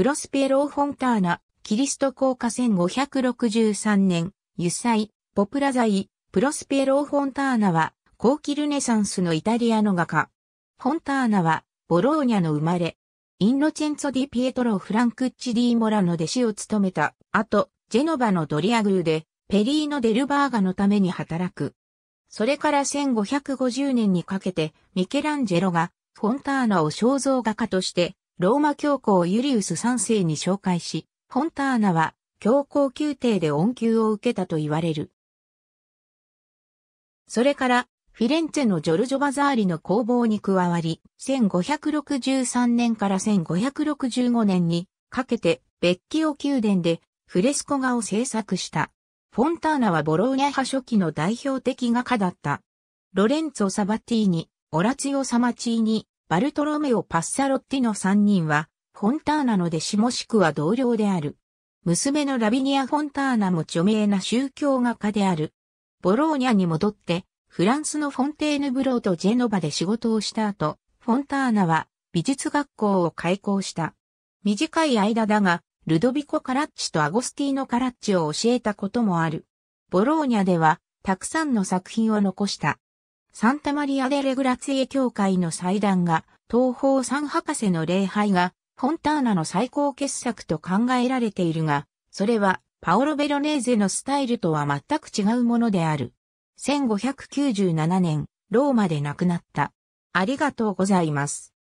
プロスペロー・フォンターナ、キリスト降下1563年、油彩、ポプラ材、プロスペロー・フォンターナは、後期ルネサンスのイタリアの画家。フォンターナは、ボローニャの生まれ。インロチェンツォ・ディ・ピエトロ・フランクッチ・ディ・モラの弟子を務めた、後、ジェノバのドリアグーで、ペリーノ・デルバーガのために働く。それから1550年にかけて、ミケランジェロが、フォンターナを肖像画家として、ローマ教皇ユリウス3世に紹介し、フォンターナは教皇宮廷で恩給を受けたと言われる。それから、フィレンツェのジョルジョ・バザーリの工房に加わり、1563年から1565年にかけて、ベッキオ宮殿でフレスコ画を制作した。フォンターナはボローニャ派初期の代表的画家だった。ロレンツォ・サバティーニ、オラツィオ・サマチーニ、バルトロメオ・パッサロッティの3人は、フォンターナの弟子もしくは同僚である。娘のラビニア・フォンターナも著名な宗教画家である。ボローニャに戻って、フランスのフォンテーヌブローとジェノバで仕事をした後、フォンターナは美術学校を開校した。短い間だが、ルドビコ・カラッチとアゴスティーノ・カラッチを教えたこともある。ボローニャでは、たくさんの作品を残した。サンタマリア・デ・レグラツィエ教会の祭壇が、東方三博士の礼拝が、フォンターナの最高傑作と考えられているが、それは、パオロ・ベロネーゼのスタイルとは全く違うものである。1597年、ローマで亡くなった。ありがとうございます。